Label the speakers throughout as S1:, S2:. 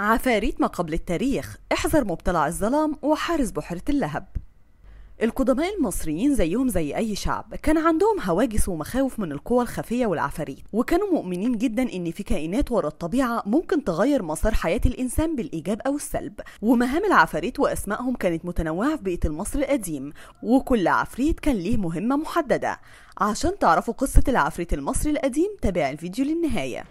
S1: عفاريت ما قبل التاريخ احذر مبتلع الظلام وحارس بحيرة اللهب القدماء المصريين زيهم زي أي شعب كان عندهم هواجس ومخاوف من القوى الخفية والعفاريت وكانوا مؤمنين جدا إن في كائنات ورا الطبيعة ممكن تغير مسار حياة الإنسان بالإيجاب أو السلب ومهام العفاريت وأسمائهم كانت متنوعة في بيئة المصر القديم وكل عفريت كان ليه مهمة محددة عشان تعرفوا قصة العفريت المصري القديم تابع الفيديو للنهاية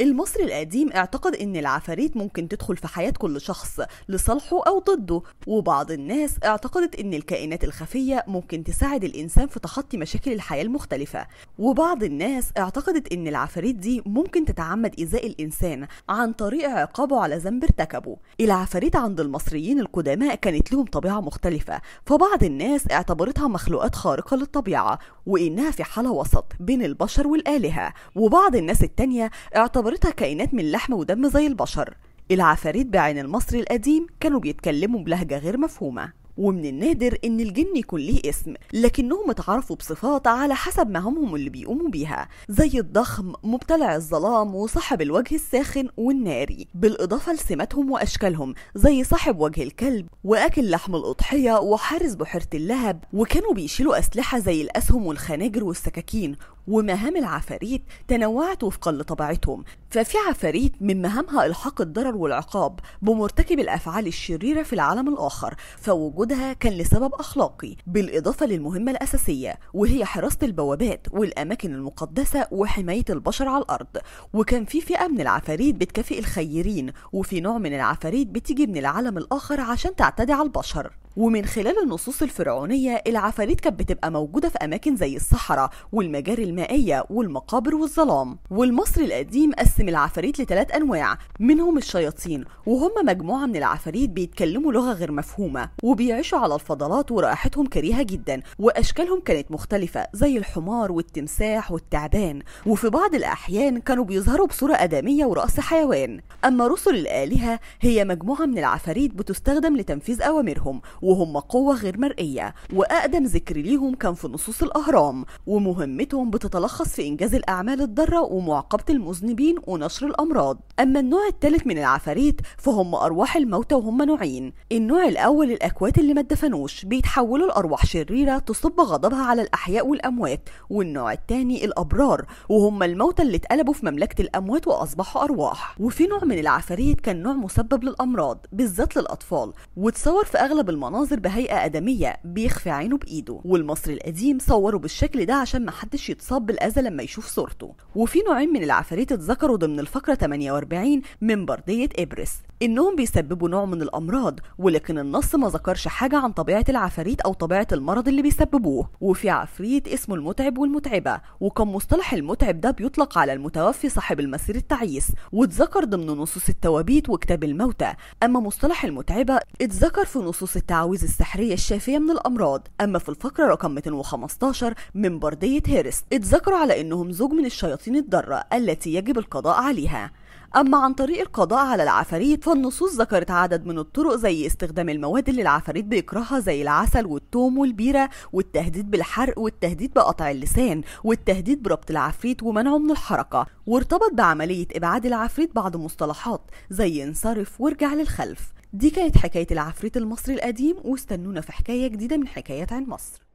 S1: المصري القديم اعتقد ان العفاريت ممكن تدخل في حياة كل شخص لصالحه او ضده وبعض الناس اعتقدت ان الكائنات الخفية ممكن تساعد الانسان في تخطي مشاكل الحياة المختلفة وبعض الناس اعتقدت ان العفاريت دي ممكن تتعمد ايذاء الانسان عن طريق عقابه على ذنب ارتكبه العفاريت عند المصريين القدماء كانت لهم طبيعة مختلفة فبعض الناس اعتبرتها مخلوقات خارقة للطبيعة وإنها في حالة وسط بين البشر والآلهة وبعض الناس التانية اعتبرتها كائنات من لحم ودم زي البشر العفاريت بعين المصري القديم كانوا بيتكلموا بلهجة غير مفهومة ومن النادر ان الجن يكون ليه اسم لكنهم اتعرفوا بصفات على حسب مهامهم اللي بيقوموا بيها زي الضخم مبتلع الظلام وصاحب الوجه الساخن والناري بالاضافة لسماتهم واشكالهم زي صاحب وجه الكلب واكل لحم الاضحية وحارس بحيرة اللهب وكانوا بيشيلوا اسلحة زي الاسهم والخناجر والسكاكين ومهام العفاريت تنوعت وفقا لطبيعتهم ففي عفاريت من مهامها الحاق الضرر والعقاب بمرتكب الافعال الشريره في العالم الاخر فوجودها كان لسبب اخلاقي بالاضافه للمهمه الاساسيه وهي حراسه البوابات والاماكن المقدسه وحمايه البشر على الارض وكان في فئه من العفاريت بتكافئ الخيرين وفي نوع من العفاريت بتيجي من العالم الاخر عشان تعتدي على البشر ومن خلال النصوص الفرعونية العفاريت كانت بتبقى موجودة في أماكن زي الصحراء والمجاري المائية والمقابر والظلام والمصري القديم قسم العفاريت لثلاث أنواع منهم الشياطين وهم مجموعة من العفاريت بيتكلموا لغة غير مفهومة وبيعيشوا على الفضلات ورائحتهم كريهة جدا وأشكالهم كانت مختلفة زي الحمار والتمساح والتعبان وفي بعض الأحيان كانوا بيظهروا بصورة آدمية ورأس حيوان أما رسل الآلهة هي مجموعة من العفاريت بتستخدم لتنفيذ أوامرهم وهم قوة غير مرئية وأقدم ذكر ليهم كان في نصوص الأهرام ومهمتهم بتتلخص في إنجاز الأعمال الضارة ومعاقبة المذنبين ونشر الأمراض أما النوع الثالث من العفاريت فهم أرواح الموتى وهم نوعين النوع الأول الأكوات اللي ما اتدفنوش بيتحولوا لأرواح شريرة تصب غضبها على الأحياء والأموات والنوع الثاني الأبرار وهم الموتى اللي اتقلبوا في مملكة الأموات وأصبحوا أرواح وفي نوع من العفاريت كان نوع مسبب للأمراض بالذات للأطفال وتصور في أغلب المناطق المناظر بهيئة آدمية بيخفي عينه بإيده والمصري القديم صوره بالشكل ده عشان محدش يتصاب بالأذى لما يشوف صورته وفي نوعين من العفاريت اتذكروا ضمن الفقرة 48 من بردية إبرس إنهم بيسببوا نوع من الأمراض ولكن النص ما ذكرش حاجة عن طبيعة العفاريت أو طبيعة المرض اللي بيسببوه وفي عفريت اسمه المتعب والمتعبة وكان مصطلح المتعب ده بيطلق على المتوفي صاحب المسير التعيس واتذكر ضمن نصوص التوابيت وكتاب الموتى أما مصطلح المتعبة اتذكر في نصوص التعويذ التعاويذ السحرية الشافية من الأمراض أما في الفقرة رقم 215 من بردية هيرست اتذكروا على أنهم زوج من الشياطين الضارة التي يجب القضاء عليها أما عن طريق القضاء على العفاريت فالنصوص ذكرت عدد من الطرق زي استخدام المواد اللي العفاريت بيكرهها زي العسل والثوم والبيرة والتهديد بالحرق والتهديد بقطع اللسان والتهديد بربط العفريت ومنعه من الحركة وارتبط بعملية إبعاد العفريت بعض مصطلحات زي انصرف وارجع للخلف دي كانت حكاية العفريت المصري القديم واستنونا في حكاية جديدة من حكايات عن مصر